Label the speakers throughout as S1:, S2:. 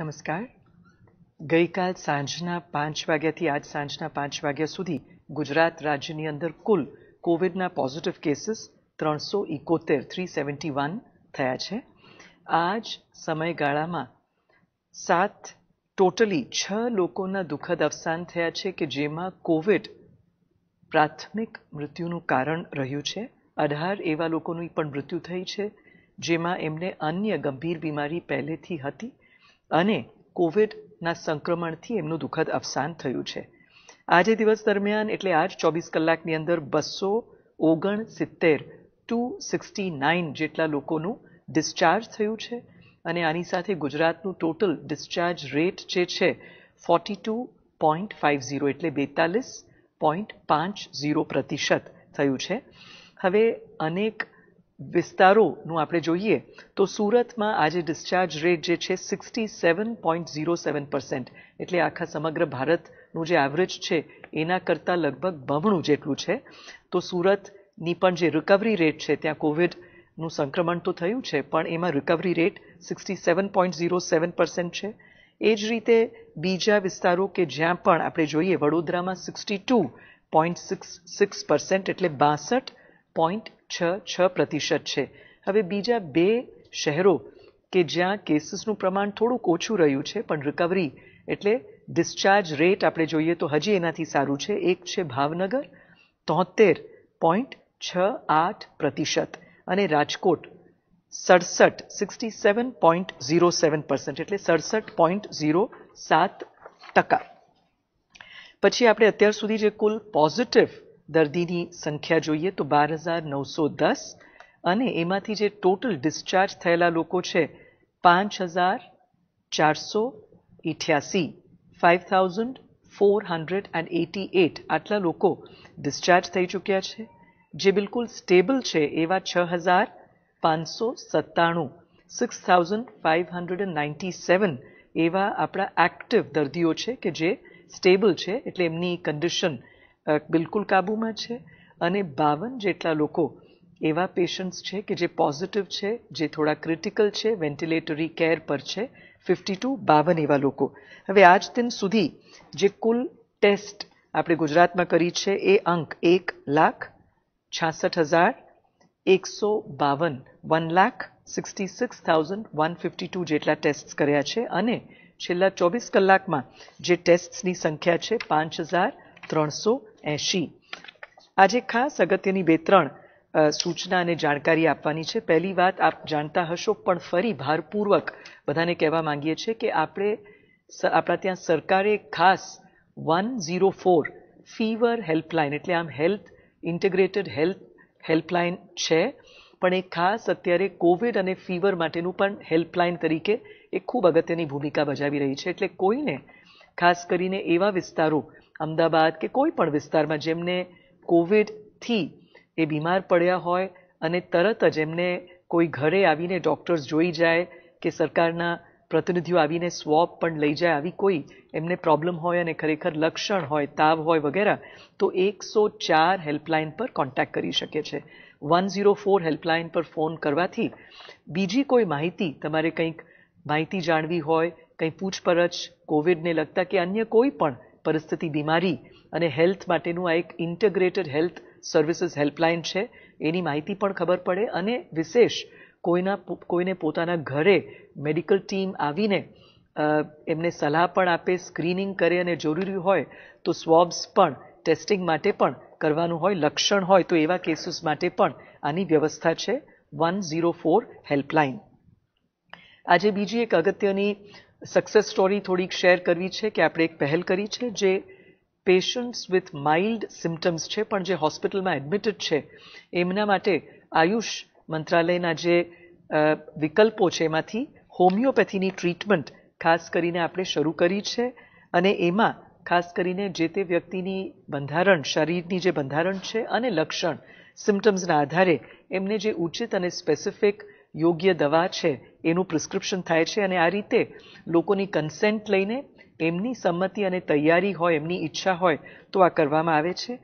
S1: નમસ્કાર ગઈકાલ સાંજના પાંચ વાગ્યાથી આજ સાંજના પાંચ વાગ્યા સુધી ગુજરાત રાજ્યની અંદર કુલ કોવિડના પોઝિટિવ કેસીસ ત્રણસો ઇકોતેર થ્રી સેવન્ટી વન થયા છે આ જ સમયગાળામાં સાત ટોટલી છ લોકોના દુઃખદ અવસાન થયા છે કે જેમાં કોવિડ પ્રાથમિક મૃત્યુનું કારણ રહ્યું છે અઢાર એવા લોકોનું પણ મૃત્યુ થઈ છે જેમાં એમને અન્ય ગંભીર બીમારી પહેલેથી હતી અને કોવિડના સંક્રમણથી એમનું દુઃખદ અવસાન થયું છે આજે દિવસ દરમિયાન એટલે આજ ચોવીસ કલાકની અંદર બસો ઓગણ સિત્તેર ટુ સિક્સટી નાઇન જેટલા લોકોનું ડિસ્ચાર્જ થયું છે અને આની સાથે ગુજરાતનું ટોટલ ડિસ્ચાર્જ રેટ જે છે forty two point five zero એટલે બેતાલીસ પોઈન્ટ પાંચ ઝીરો પ્રતિશત થયું છે હવે અનેક વિસ્તારોનું આપણે જોઈએ તો સુરતમાં આજે ડિસ્ચાર્જ રેટ જે છે sixty seven point zero seven percent એટલે આખા સમગ્ર ભારતનું જે એવરેજ છે એના કરતાં લગભગ બમણું જેટલું છે તો સુરતની પણ જે રિકવરી રેટ છે ત્યાં કોવિડનું સંક્રમણ તો થયું છે પણ એમાં recovery rate sixty seven point zero seven percent છે એ જ રીતે બીજા વિસ્તારો કે જ્યાં પણ આપણે જોઈએ વડોદરામાં sixty two point six six percent એટલે બાસઠ પોઈન્ટ છ છ પ્રતિશત છે હવે બીજા બે શહેરો કે જ્યાં કેસીસનું પ્રમાણ થોડુંક ઓછું રહ્યું છે પણ રિકવરી એટલે ડિસ્ચાર્જ રેટ આપણે જોઈએ તો હજી એનાથી સારું છે એક છે ભાવનગર તોતેર પોઈન્ટ છ આઠ પ્રતિશત અને રાજકોટ સડસઠ sixty seven point zero seven percent એટલે સડસઠ પોઈન્ટ ઝીરો સાત ટકા પછી આપણે અત્યાર સુધી જે કુલ પોઝિટિવ દર્દીની સંખ્યા જોઈએ તો બાર હજાર નવસો દસ અને એમાંથી જે ટોટલ ડિસ્ચાર્જ થયેલા લોકો છે પાંચ હજાર ચારસો ઇઠ્યાસી five thousand four hundred and eighty eight આટલા લોકો ડિસ્ચાર્જ થઈ ચૂક્યા છે જે બિલકુલ સ્ટેબલ છે એવા છ હજાર પાંચસો સત્તાણું six thousand five hundred and ninety seven એવા આપણા એક્ટિવ દર્દીઓ છે કે જે સ્ટેબલ છે એટલે એમની કન્ડિશન બિલકુલ કાબૂમાં છે અને 52 જેટલા લોકો એવા પેશન્ટ્સ છે કે જે પોઝિટિવ છે જે થોડા ક્રિટિકલ છે વેન્ટિલેટરી કેર પર છે 52 આવા લોકો હવે આજ દિન સુધી જે કુલ ટેસ્ટ આપણે ગુજરાતમાં કરી છે એ આંક 1 લાખ 66000 152 166000 152 જેટલા ટેસ્ટ કર્યા છે અને છેલ્લા 24 કલાકમાં જે ટેસ્ટની સંખ્યા છે 5300 એંશી આજે ખાસ અગત્યની બે ત્રણ સૂચના અને જાણકારી આપવાની છે પહેલી વાત આપ જાણતા હશો પણ ફરી ભારપૂર્વક બધાને કહેવા માંગીએ છીએ કે આપણે આપણા ત્યાં સરકારે ખાસ one zero four fever helpline એટલે આમ હેલ્થ ઇન્ટિગ્રેટેડ હેલ્થ હેલ્પલાઇન છે પણ એ ખાસ અત્યારે કોવિડ અને ફીવર માટેનું પણ હેલ્પલાઇન તરીકે એ ખૂબ અગત્યની ભૂમિકા બજાવી રહી છે એટલે કોઈને ખાસ કરીને એવા વિસ્તારો અમદાવાદ કે કોઈ પણ વિસ્તારમાં જેમને કોવિડથી એ બીમાર પડ્યા હોય અને તરત જ એમને કોઈ ઘરે આવીને ડૉક્ટર્સ જોઈ જાય કે સરકારના પ્રતિનિધિઓ આવીને સ્વોપ પણ લઈ જાય આવી કોઈ એમને પ્રોબ્લેમ હોય અને ખરેખર લક્ષણ હોય તાવ હોય વગેરે તો એકસો ચાર હેલ્પલાઇન પર કોન્ટેક્ટ કરી શકે છે વન ઝીરો ફોર હેલ્પલાઇન પર ફોન કરવાથી બીજી કોઈ માહિતી તમારે કંઈક માહિતી જાણવી હોય કંઈ પૂછપરછ કોવિડને લગતા કે અન્ય કોઈ પણ પરિસ્થિતિ બીમારી અને હેલ્થ માટેનું આ એક ઇન્ટગ્રેટેડ હેલ્થ સર્વિસીસ હેલ્પલાઇન છે એની માહિતી પણ ખબર પડે અને વિશેષ કોઈના કોઈને પોતાના ઘરે મેડિકલ ટીમ આવીને એમને સલાહ પણ આપે સ્ક્રીનિંગ કરે અને જરૂરી હોય તો સ્વોબ્સ પણ ટેસ્ટિંગ માટે પણ કરવાનું હોય લક્ષણ હોય તો એવા કેસીસ માટે પણ આની વ્યવસ્થા છે વન ઝીરો ફોર હેલ્પલાઇન આજે બીજી એક અગત્યની સક્સેસ સ્ટોરી થોડીક શેર કરવી છે કે આપણે એક પહેલ કરી છે જે પેશન્ટ્સ વિથ માઇલ્ડ સિમ્ટમ્સ છે પણ જે હોસ્પિટલમાં એડમિટેડ છે એમના માટે આયુષ મંત્રાલયના જે વિકલ્પો છે એમાંથી હોમિયોપેથીની ટ્રીટમેન્ટ ખાસ કરીને આપણે શરૂ કરી છે અને એમાં ખાસ કરીને જે તે વ્યક્તિની બંધારણ શરીરની જે બંધારણ છે અને લક્ષણ સિમ્ટમ્સના આધારે એમને જે ઉચિત અને સ્પેસિફિક યોગ્ય દવા છે એનું પ્રિસ્ક્રિપ્શન થાય છે અને આ રીતે લોકોની કન્સેન્ટ લઈને એમની સંમતિ અને તૈયારી હોય એમની ઈચ્છા હોય તો આ કરવામાં આવે છે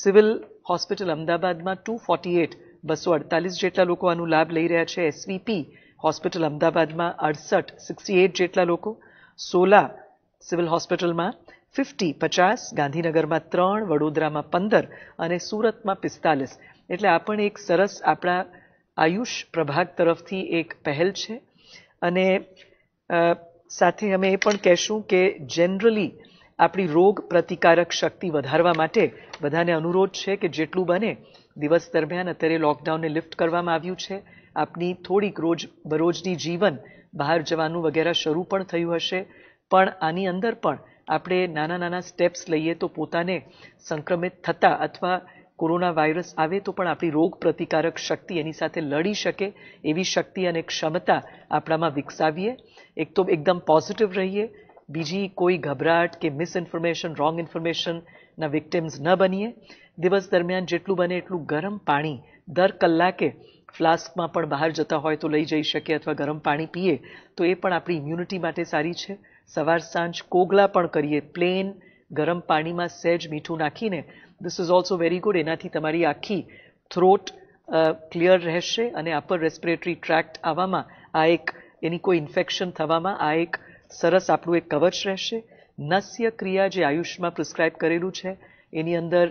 S1: સિવિલ હોસ્પિટલ અમદાવાદમાં ટુ ફોર્ટી એટ બસો અડતાલીસ જેટલા લોકો આનું લાભ લઈ રહ્યા છે એસવીપી હોસ્પિટલ અમદાવાદમાં અડસઠ સિક્સટી એટ જેટલા લોકો સોલા સિવિલ હોસ્પિટલમાં ફિફ્ટી પચાસ ગાંધીનગરમાં ત્રણ વડોદરામાં પંદર અને સુરતમાં પિસ્તાલીસ એટલે આ પણ એક સરસ આપણા આયુષ પ્રભાગ તરફથી એક પહેલ છે અને સાથે અમે એ પણ કહેશું કે જનરલી આપણી રોગ પ્રતિકારક શક્તિ વધારવા માટે બધાને અનુરોધ છે કે જેટલું બને દિવસ દરમિયાન અત્યારે લોકડાઉનને લિફ્ટ કરવામાં આવ્યું છે આપની થોડીક રોજ બરોજની જીવન બહાર જવાનું વગેરે શરૂ પણ થયું હશે પણ આની અંદર પણ આપણે નાના નાના સ્ટેપ્સ લઈએ તો પોતાને સંક્રમિત થતાં અથવા કોરોના વાયરસ આવે તો પણ આપણી રોગ પ્રતિકારક શક્તિ એની સાથે લડી શકે એવી શક્તિ અને ક્ષમતા આપણામાં વિકસાવીએ એક તો એકદમ પોઝિટિવ રહીએ બીજી કોઈ ગભરાટ કે મિસઇન્ફોર્મેશન રોંગ ઇન્ફોર્મેશનના વિક્ટિમ્સ ન બનીએ દિવસ દરમિયાન જેટલું બને એટલું ગરમ પાણી દર કલાકે ફ્લાસ્કમાં પણ બહાર જતા હોય તો લઈ જઈ શકીએ અથવા ગરમ પાણી પીએ તો એ પણ આપણી ઇમ્યુનિટી માટે સારી છે સવાર સાંજ કોગલા પણ કરીએ પ્લેન ગરમ પાણીમાં સહેજ મીઠું નાખીને this is also very good એનાથી તમારી આખી થ્રોટ ક્લિયર રહેશે અને અપર રેસ્પિરેટરી ટ્રેક્ટ આવવામાં આ એક એની કોઈ ઇન્ફેક્શન થવામાં આ એક સરસ આપણું એક કવચ રહેશે નસ્ય ક્રિયા જે આયુષમાં પ્રિસ્ક્રાઇબ કરેલું છે એની અંદર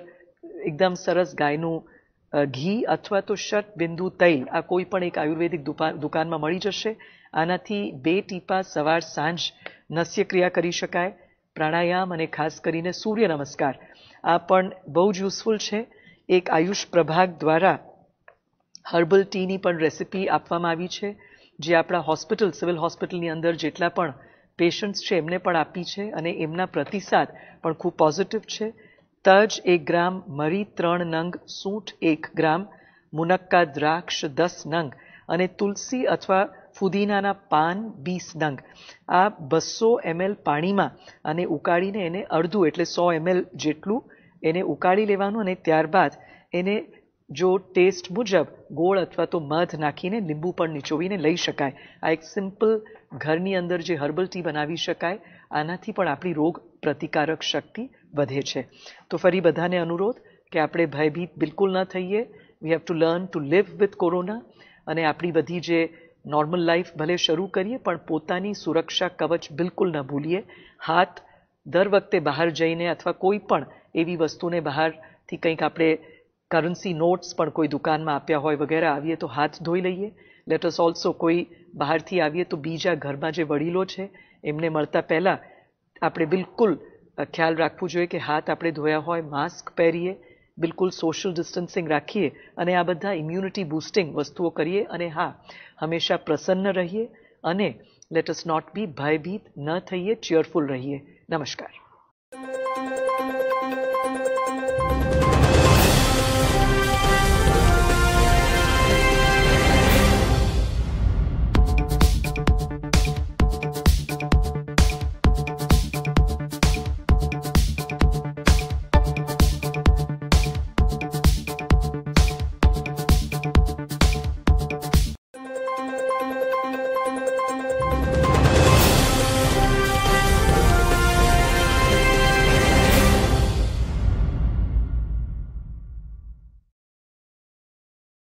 S1: એકદમ સરસ ગાયનું ઘી અથવા તો શટ બિંદુ તૈલ આ કોઈ પણ એક આયુર્વેદિક દુકાનમાં મળી જશે આનાથી બે ટીપા સવાર સાંજ નસ્ય ક્રિયા કરી શકાય પ્રાણાયામ અને ખાસ કરીને સૂર્ય નમસ્કાર આ પણ બહુ જ યુઝફુલ છે એક આયુષ પ્રભાગ દ્વારા હર્બલ ટીની પણ રેસિપી આપવામાં આવી છે જે આપણા હોસ્પિટલ સિવિલ હોસ્પિટલની અંદર જેટલા પણ પેશન્ટ્સ છે એમને પણ આપી છે અને એમના પ્રતિસાદ પણ ખૂબ પોઝિટિવ છે તજ એક ગ્રામ મરી ત્રણ નંગ સૂંઠ એક ગ્રામ મુનક્કા દ્રાક્ષ દસ નંગ અને તુલસી અથવા ફુદીનાના પાન બીસ ડંગ આ બસો એમએલ પાણીમાં અને ઉકાળીને એને અડધું એટલે સો એમએલ જેટલું એને ઉકાળી લેવાનું અને ત્યારબાદ એને જો ટેસ્ટ મુજબ ગોળ અથવા તો મધ નાખીને લીંબુ પણ નીચોવીને લઈ શકાય આ એક સિમ્પલ ઘરની અંદર જે હર્બલ ટી બનાવી શકાય આનાથી પણ આપણી રોગ પ્રતિકારક શક્તિ વધે છે તો ફરી બધાને અનુરોધ કે આપણે ભયભીત બિલકુલ ન થઈએ we have to learn to live with corona અને આપણી બધી જે નોર્મલ લાઈફ ભલે શરૂ કરીએ પણ પોતાની સુરક્ષા કવચ બિલકુલ ન ભૂલીએ હાથ દર વખતે બહાર જઈને અથવા કોઈ પણ એવી વસ્તુને બહારથી કંઈક આપણે કરન્સી નોટ્સ પણ કોઈ દુકાનમાં આપ્યા હોય વગેરે આવીએ તો હાથ ધોઈ લઈએ લેટ અસ ઓલ્સો કોઈ બહારથી આવીએ તો બીજા ઘરમાં જે વડીલો છે એમને મળતા પહેલાં આપણે બિલકુલ ખ્યાલ રાખવું જોઈએ કે હાથ આપણે ધોયા હોય માસ્ક પહેરીએ બિલકુલ સોશિયલ ડિસ્ટન્સિંગ રાખીએ અને આ બધા ઇમ્યુનિટી બૂસ્ટિંગ વસ્તુઓ કરીએ અને હા હંમેશા પ્રસન્ન રહીએ અને લેટ અસ નોટ બી ભયભીત ન થઈએ ચિયરફુલ રહીએ નમસ્કાર